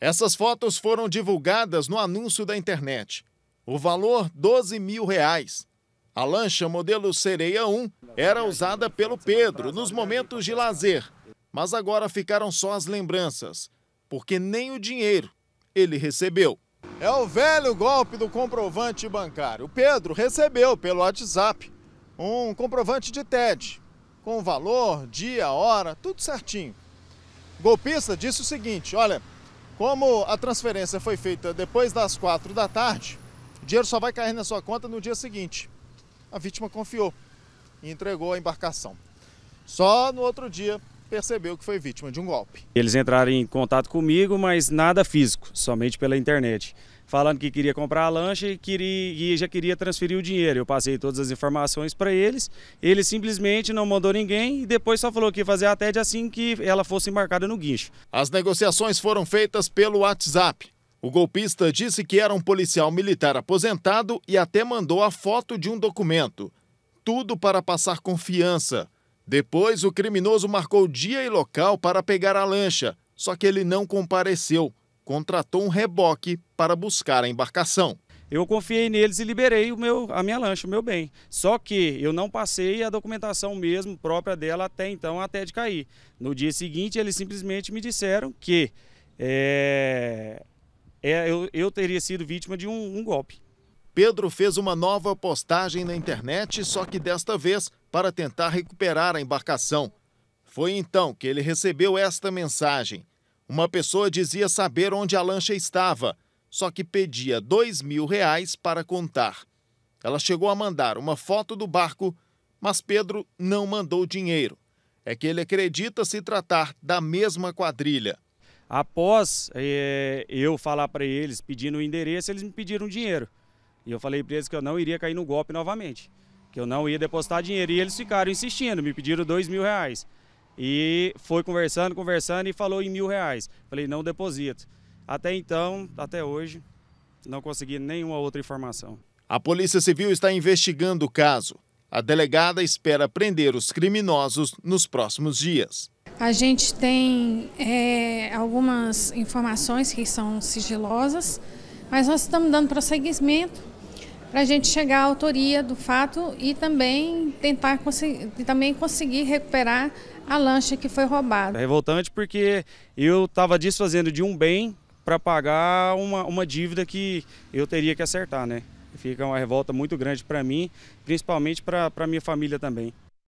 Essas fotos foram divulgadas no anúncio da internet. O valor, 12 mil reais. A lancha modelo Sereia 1 era usada pelo Pedro nos momentos de lazer, mas agora ficaram só as lembranças, porque nem o dinheiro ele recebeu. É o velho golpe do comprovante bancário. O Pedro recebeu pelo WhatsApp um comprovante de TED, com valor, dia, hora, tudo certinho. O golpista disse o seguinte: olha, como a transferência foi feita depois das quatro da tarde, o dinheiro só vai cair na sua conta no dia seguinte. A vítima confiou e entregou a embarcação. Só no outro dia percebeu que foi vítima de um golpe. Eles entraram em contato comigo, mas nada físico, somente pela internet falando que queria comprar a lancha e, queria, e já queria transferir o dinheiro. Eu passei todas as informações para eles, ele simplesmente não mandou ninguém e depois só falou que ia fazer a TED assim que ela fosse embarcada no guincho. As negociações foram feitas pelo WhatsApp. O golpista disse que era um policial militar aposentado e até mandou a foto de um documento. Tudo para passar confiança. Depois, o criminoso marcou dia e local para pegar a lancha, só que ele não compareceu contratou um reboque para buscar a embarcação. Eu confiei neles e liberei o meu, a minha lancha, o meu bem. Só que eu não passei a documentação mesmo própria dela até então, até de cair. No dia seguinte, eles simplesmente me disseram que é, é, eu, eu, teria sido vítima de um, um golpe. Pedro fez uma nova postagem na internet, só que desta vez para tentar recuperar a embarcação. Foi então que ele recebeu esta mensagem. Uma pessoa dizia saber onde a lancha estava, só que pedia dois mil reais para contar. Ela chegou a mandar uma foto do barco, mas Pedro não mandou dinheiro. É que ele acredita se tratar da mesma quadrilha. Após é, eu falar para eles pedindo o endereço, eles me pediram dinheiro. E eu falei para eles que eu não iria cair no golpe novamente, que eu não ia depositar dinheiro. E eles ficaram insistindo, me pediram dois mil reais. E foi conversando, conversando e falou em mil reais. Falei, não deposito. Até então, até hoje, não consegui nenhuma outra informação. A Polícia Civil está investigando o caso. A delegada espera prender os criminosos nos próximos dias. A gente tem é, algumas informações que são sigilosas, mas nós estamos dando prosseguimento para a gente chegar à autoria do fato e também tentar e também conseguir recuperar a lancha que foi roubada. É revoltante porque eu estava desfazendo de um bem para pagar uma, uma dívida que eu teria que acertar, né? Fica uma revolta muito grande para mim, principalmente para minha família também.